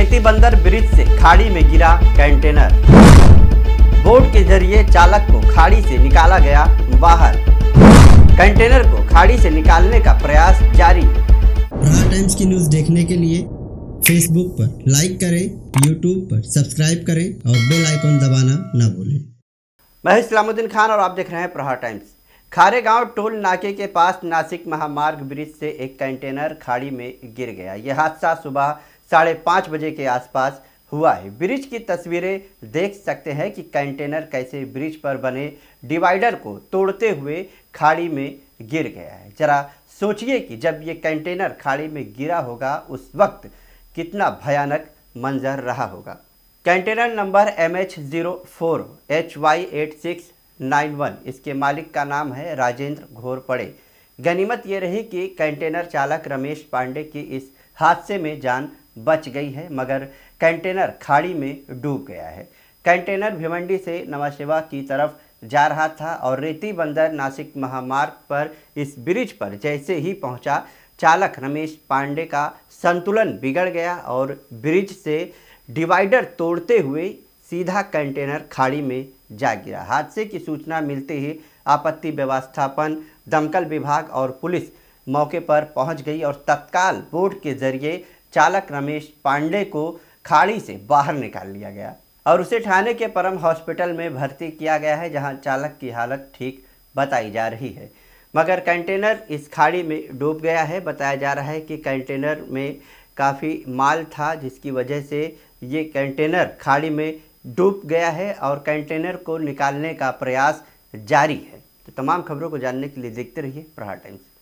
रेती बंदर ब्रिज से खाड़ी में गिरा कंटेनर बोर्ड के जरिए चालक को खाड़ी से निकाला गया बाहर कंटेनर को खाड़ी से निकालने का प्रयास जारी प्रहार टाइम्स की न्यूज देखने के लिए फेसबुक पर लाइक करें यूट्यूब पर सब्सक्राइब करें और बेल आइकन दबाना न भूलें मैं इस्लामुद्दीन खान और आप देख रहे हैं प्रहार टाइम्स खारे गांव टोल नाके के पास नासिक महामार्ग ब्रिज से एक कंटेनर खाड़ी में गिर गया यह हादसा सुबह साढ़े पाँच बजे के आसपास हुआ है ब्रिज की तस्वीरें देख सकते हैं कि कंटेनर कैसे ब्रिज पर बने डिवाइडर को तोड़ते हुए खाड़ी में गिर गया है जरा सोचिए कि जब ये कंटेनर खाड़ी में गिरा होगा उस वक्त कितना भयानक मंजर रहा होगा container number M H zero four H Y eight six nine one इसके मालिक का नाम है राजेंद्र घोरपड़े गनीमत ये रही कि कंटेनर चालक रमेश पांडे की इस हादसे में जान बच गई है मगर कंटेनर खाड़ी में डूब गया है कंटेनर भिवंडी से नवाशिवा की तरफ जा रहा था और रेती बंदर नासिक महामार्ग पर इस ब्रिज पर जैसे ही पहुंचा चालक रमेश पांडे का संतुलन बिगड़ गया और ब्रिज से डिवाइडर तोड़ते हुए सीधा कंटेनर खाड़ी में जा गिरा हादसे की सूचना मिलते ही आपत्ति व्यवस्थापन दमकल विभाग और पुलिस मौके पर पहुंच गई और तत्काल बोर्ड के जरिए चालक रमेश पांडे को खाड़ी से बाहर निकाल लिया गया और उसे ठाणे के परम हॉस्पिटल में भर्ती किया गया है जहां चालक की हालत ठीक बताई जा रही है मगर कंटेनर इस खाड़ी में डूब गया है बताया जा रहा है कि कंटेनर में काफ़ी माल था जिसकी वजह से ये कंटेनर खाड़ी में डूब गया है और कंटेनर को निकालने का प्रयास जारी है तो तमाम खबरों को जानने के लिए देखते रहिए प्रहार टाइम्स